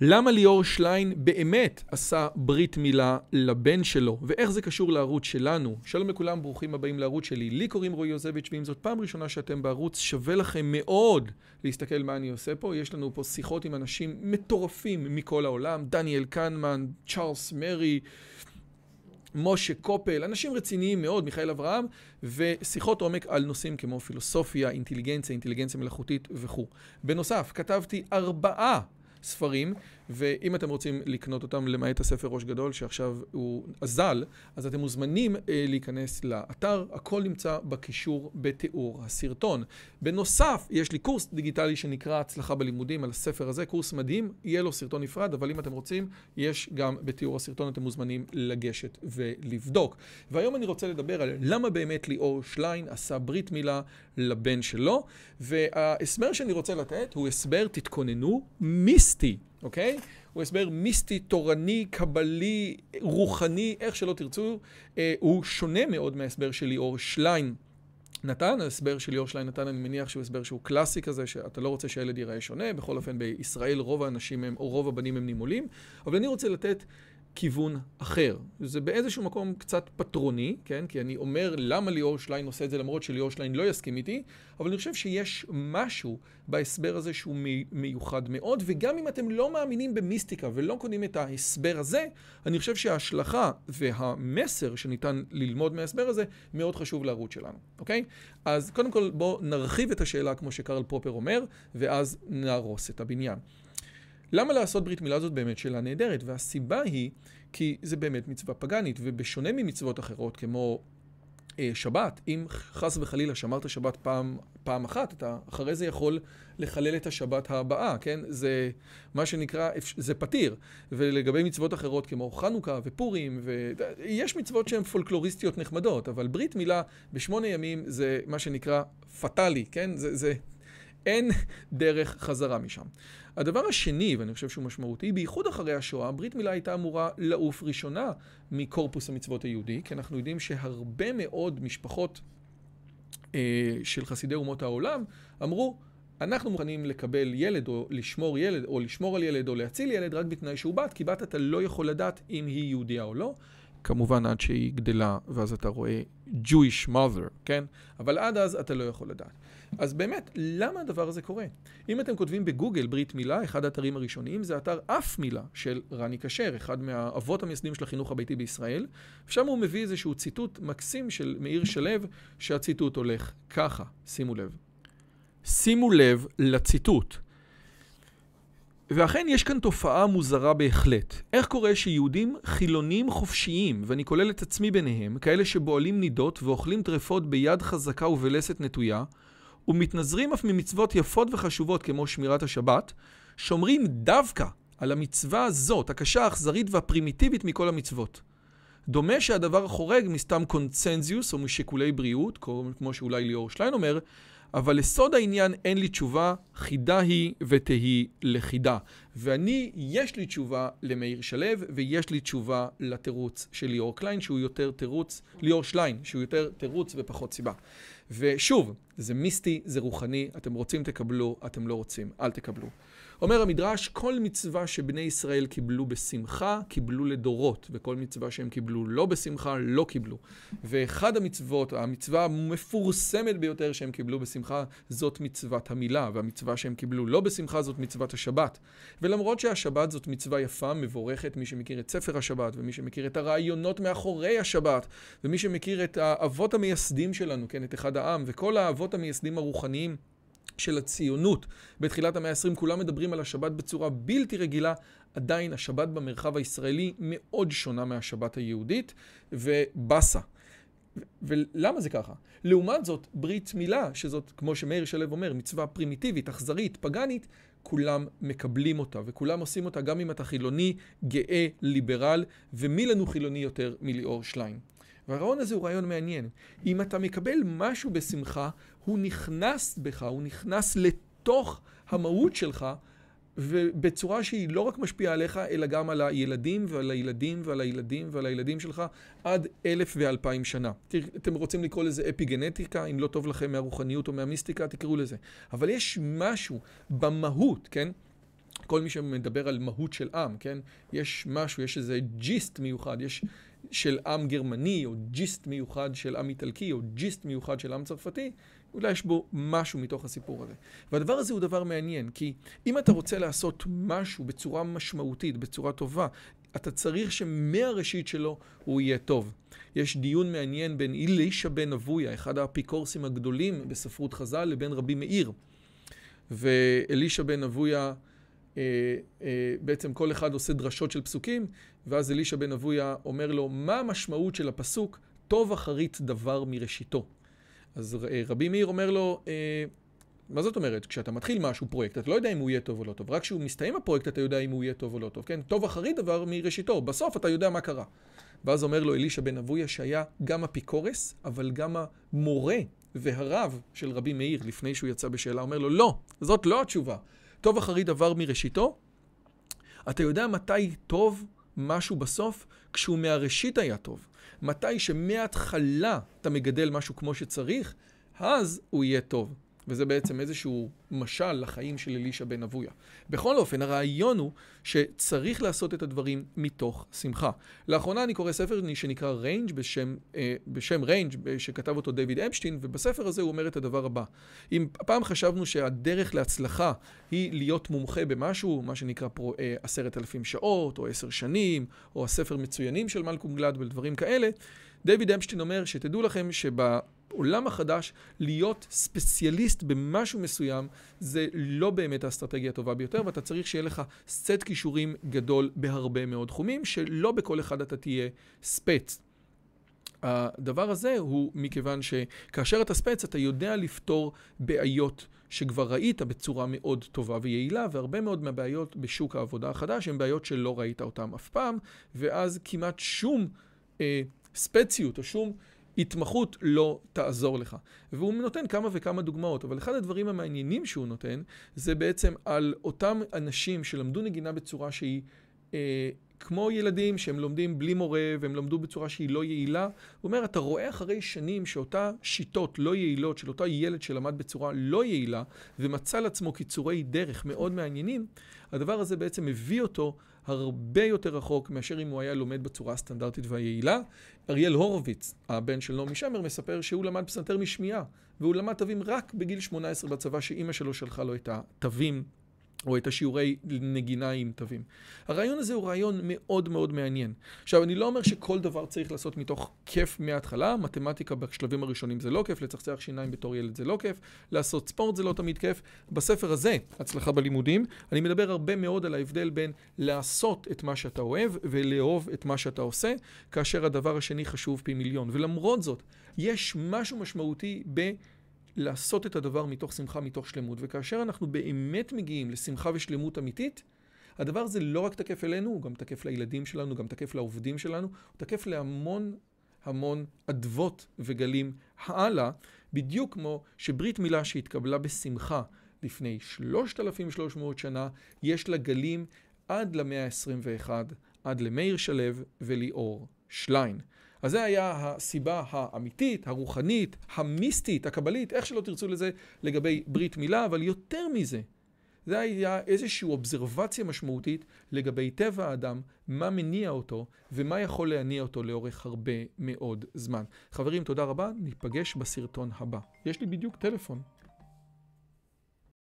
למה ליאור שליין באמת עשה ברית מילה לבן שלו, ואיך זה קשור לערוץ שלנו? שלום לכולם, ברוכים הבאים לערוץ שלי. לי קוראים רועי יוזביץ', ואם זאת פעם ראשונה שאתם בערוץ, שווה לכם מאוד להסתכל מה אני עושה פה. יש לנו פה שיחות עם אנשים מטורפים מכל העולם, דניאל קנמן, צ'ארלס מרי. משה קופל, אנשים רציניים מאוד, מיכאל אברהם, ושיחות עומק על נושאים כמו פילוסופיה, אינטליגנציה, אינטליגנציה מלאכותית וכו'. בנוסף, כתבתי ארבעה ספרים, ואם אתם רוצים לקנות אותם, למעט הספר ראש גדול, שעכשיו הוא אזל, אז אתם מוזמנים אה, להיכנס לאתר, הכל נמצא בקישור בתיאור הסרטון. בנוסף, יש לי קורס דיגיטלי שנקרא הצלחה בלימודים על הספר הזה, קורס מדהים, יהיה לו סרטון נפרד, אבל אם אתם רוצים, יש גם בתיאור הסרטון, אתם מוזמנים לגשת ולבדוק. והיום אני רוצה לדבר על למה באמת ליאור שליין עשה ברית מילה לבן שלו, וההסבר שאני רוצה לתת הוא הסבר, תתכוננו, מיסטי. אוקיי? הוא הסבר מיסטי, תורני, קבלי, רוחני, איך שלא תרצו. אה, הוא שונה מאוד מההסבר של ליאור שליין. נתן, ההסבר של ליאור שליין נתן, אני מניח שהוא הסבר שהוא קלאסי כזה, שאתה לא רוצה שהילד ייראה שונה, בכל אופן בישראל רוב האנשים הם, או רוב הבנים הם נימולים, אבל אני רוצה לתת כיוון אחר. זה באיזשהו מקום קצת פטרוני, כן? כי אני אומר למה ליאור שליין עושה את זה למרות שליאור שליין לא יסכים איתי, אבל אני חושב שיש משהו בהסבר הזה שהוא מיוחד מאוד, וגם אם אתם לא מאמינים במיסטיקה ולא קונים את ההסבר הזה, אני חושב שההשלכה והמסר שניתן ללמוד מההסבר הזה מאוד חשוב לערוץ שלנו, אוקיי? אז קודם כל בואו נרחיב את השאלה כמו שקרל פופר אומר, ואז נהרוס את הבניין. למה לעשות ברית מילה זאת באמת שאלה נהדרת? והסיבה היא כי זה באמת מצווה פגאנית, ובשונה ממצוות אחרות כמו אה, שבת, אם חס וחלילה שמרת שבת פעם, פעם אחת, אתה אחרי זה יכול לחלל את השבת הבאה, כן? זה מה שנקרא, זה פתיר. ולגבי מצוות אחרות כמו חנוכה ופורים, ו... יש מצוות שהן פולקלוריסטיות נחמדות, אבל ברית מילה בשמונה ימים זה מה שנקרא פטאלי, כן? זה, זה אין דרך חזרה משם. הדבר השני, ואני חושב שהוא משמעותי, בייחוד אחרי השואה, ברית מילה הייתה אמורה לעוף ראשונה מקורפוס המצוות היהודי, כי אנחנו יודעים שהרבה מאוד משפחות אה, של חסידי אומות העולם אמרו, אנחנו מוכנים לקבל ילד או לשמור ילד או לשמור על ילד או להציל ילד רק בתנאי שהוא בת, כי בת אתה לא יכול לדעת אם היא יהודייה או לא. כמובן עד שהיא גדלה, ואז אתה רואה Jewish mother, כן? אבל עד אז אתה לא יכול לדעת. אז באמת, למה הדבר הזה קורה? אם אתם כותבים בגוגל ברית מילה, אחד האתרים הראשוניים זה אתר אף מילה של רני כשר, אחד מהאבות המייסדים של החינוך הביתי בישראל, ושם הוא מביא איזשהו ציטוט מקסים של מאיר שלו, שהציטוט הולך ככה, שימו לב. שימו לב לציטוט. ואכן יש כאן תופעה מוזרה בהחלט. איך קורה שיהודים חילונים חופשיים, ואני כולל את עצמי ביניהם, כאלה שבועלים נידות ואוכלים טרפות ביד חזקה ובלסת נטויה, ומתנזרים אף ממצוות יפות וחשובות כמו שמירת השבת, שומרים דווקא על המצווה הזאת, הקשה, האכזרית והפרימיטיבית מכל המצוות. דומה שהדבר חורג מסתם קונצנזיוס או משיקולי בריאות, כמו שאולי ליאור שליין אומר, אבל לסוד העניין אין לי תשובה, חידה היא ותהי לחידה. ואני, יש לי תשובה למאיר שלו, ויש לי תשובה לתירוץ של ליאור קליין, שהוא יותר תירוץ, ליאור שליין, שהוא יותר תירוץ ופחות סיבה. ושוב, זה מיסטי, זה רוחני, אתם רוצים תקבלו, אתם לא רוצים, אל תקבלו. אומר המדרש, כל מצווה שבני ישראל קיבלו בשמחה, קיבלו לדורות, וכל מצווה שהם קיבלו לא בשמחה, לא קיבלו. ואחד המצוות, המצווה המפורסמת ביותר שהם קיבלו בשמחה, זאת מצוות המילה, והמצווה שהם קיבלו לא בשמחה זאת מצוות השבת. ולמרות שהשבת זאת מצווה יפה, מבורכת, מי שמכיר את ספר השבת, ומי שמכיר את הרעיונות מאחורי השבת, ומי שמכיר את האבות המייסדים שלנו, כן, את אחד העם, וכל האבות המייסדים הרוחניים, של הציונות בתחילת המאה ה-20, כולם מדברים על השבת בצורה בלתי רגילה, עדיין השבת במרחב הישראלי מאוד שונה מהשבת היהודית, ובאסה. ולמה זה ככה? לעומת זאת, ברית מילה, שזאת, כמו שמאיר שלו אומר, מצווה פרימיטיבית, אכזרית, פגאנית, כולם מקבלים אותה, וכולם עושים אותה גם אם אתה חילוני, גאה, ליברל, ומי לנו חילוני יותר מליאור שליין. והרעיון הזה הוא רעיון מעניין. אם אתה מקבל משהו בשמחה, הוא נכנס בך, הוא נכנס לתוך המהות שלך, ובצורה שהיא לא רק משפיעה עליך, אלא גם על הילדים ועל הילדים ועל הילדים ועל הילדים שלך עד אלף ואלפיים שנה. אתם רוצים לקרוא לזה אפי גנטיקה, אם לא טוב לכם מהרוחניות או מהמיסטיקה, תקראו לזה. אבל יש משהו במהות, כן? כל מי שמדבר על מהות של עם, כן? יש משהו, יש איזה ג'יסט מיוחד, יש של עם גרמני, או ג'יסט מיוחד של עם איטלקי, או ג'יסט מיוחד של עם צרפתי, אולי יש בו משהו מתוך הסיפור הזה. והדבר הזה הוא דבר מעניין, כי אם אתה רוצה לעשות משהו בצורה משמעותית, בצורה טובה, אתה צריך שמהראשית שלו הוא יהיה טוב. יש דיון מעניין בין אלישע בן אבויה, אחד האפיקורסים הגדולים בספרות חז"ל, לבין רבי מאיר. ואלישע בן אבויה אה, אה, בעצם כל אחד עושה דרשות של פסוקים, ואז אלישע בן אבויה אומר לו, מה המשמעות של הפסוק, טוב אחרית דבר מראשיתו? אז אה, רבי מאיר אומר לו, מה זאת אומרת? כשאתה מתחיל משהו, פרויקט, אתה לא יודע אם הוא יהיה טוב או לא טוב, רק כשהוא מסתיים הפרויקט אתה יודע אם הוא יהיה טוב או לא טוב, כן? טוב אחרית דבר מראשיתו, בסוף אתה יודע מה קרה. ואז אומר לו אלישע בן אבויה שהיה גם אפיקורס, אבל גם המורה והרב של רבי מאיר, לפני שהוא יצא בשאלה, אומר לו, לא, זאת לא התשובה. טוב אחרי דבר מראשיתו, אתה יודע מתי טוב משהו בסוף? כשהוא מהראשית היה טוב. מתי שמההתחלה אתה מגדל משהו כמו שצריך, אז הוא יהיה טוב. וזה בעצם איזשהו משל לחיים של אלישע בן אבויה. בכל אופן, הרעיון הוא שצריך לעשות את הדברים מתוך שמחה. לאחרונה אני קורא ספר שנקרא ריינג' בשם, אה, בשם ריינג' שכתב אותו דיוויד אפשטיין, ובספר הזה הוא אומר את הדבר הבא. אם פעם חשבנו שהדרך להצלחה היא להיות מומחה במשהו, מה שנקרא פרו, אה, עשרת אלפים שעות, או עשר שנים, או הספר מצוינים של מלקום גלדבל, דברים כאלה, דיוויד אפשטיין אומר שתדעו לכם שב... העולם החדש, להיות ספציאליסט במשהו מסוים, זה לא באמת האסטרטגיה הטובה ביותר, ואתה צריך שיהיה לך סט כישורים גדול בהרבה מאוד תחומים, שלא בכל אחד אתה תהיה ספץ. הדבר הזה הוא מכיוון שכאשר אתה ספץ, אתה יודע לפתור בעיות שכבר ראית בצורה מאוד טובה ויעילה, והרבה מאוד מהבעיות בשוק העבודה החדש הן בעיות שלא ראית אותן אף פעם, ואז כמעט שום אה, ספציות או שום... התמחות לא תעזור לך. והוא נותן כמה וכמה דוגמאות, אבל אחד הדברים המעניינים שהוא נותן, זה בעצם על אותם אנשים שלמדו נגינה בצורה שהיא... אה, כמו ילדים שהם לומדים בלי מורה והם למדו בצורה שהיא לא יעילה. הוא אומר, אתה רואה אחרי שנים שאותה שיטות לא יעילות של אותו ילד שלמד בצורה לא יעילה ומצא לעצמו קיצורי דרך מאוד מעניינים, הדבר הזה בעצם מביא אותו הרבה יותר רחוק מאשר אם הוא היה לומד בצורה הסטנדרטית והיעילה. אריאל הורוביץ, הבן של נעמי שמר, מספר שהוא למד פסנתר משמיעה, והוא למד תווים רק בגיל 18 בצבא, שאימא שלו שלחה לו את התווים או את השיעורי נגינה עם תווים. הרעיון הזה הוא רעיון מאוד מאוד מעניין. עכשיו, אני לא אומר שכל דבר צריך לעשות מתוך כיף מההתחלה, מתמטיקה בשלבים הראשונים זה לא כיף, לצחצח שיניים בתור ילד זה לא כיף, לעשות ספורט זה לא תמיד כיף. בספר הזה, הצלחה בלימודים, אני מדבר הרבה מאוד על ההבדל בין לעשות את מה שאתה אוהב ולאהוב את מה שאתה עושה, כאשר הדבר השני חשוב פי מיליון. ולמרות זאת, יש משהו משמעותי ב... לעשות את הדבר מתוך שמחה, מתוך שלמות. וכאשר אנחנו באמת מגיעים לשמחה ושלמות אמיתית, הדבר הזה לא רק תקף אלינו, הוא גם תקף לילדים שלנו, הוא גם תקף לעובדים שלנו, הוא תקף להמון המון אדוות וגלים הלאה, בדיוק כמו שברית מילה שהתקבלה בשמחה לפני 3,300 שנה, יש לה גלים עד למאה ה-21, עד למאיר שלו וליאור שליין. אז זה היה הסיבה האמיתית, הרוחנית, המיסטית, הקבלית, איך שלא תרצו לזה, לגבי ברית מילה, אבל יותר מזה, זה היה איזושהי אובזרבציה משמעותית לגבי טבע האדם, מה מניע אותו ומה יכול להניע אותו לאורך הרבה מאוד זמן. חברים, תודה רבה, ניפגש בסרטון הבא. יש לי בדיוק טלפון.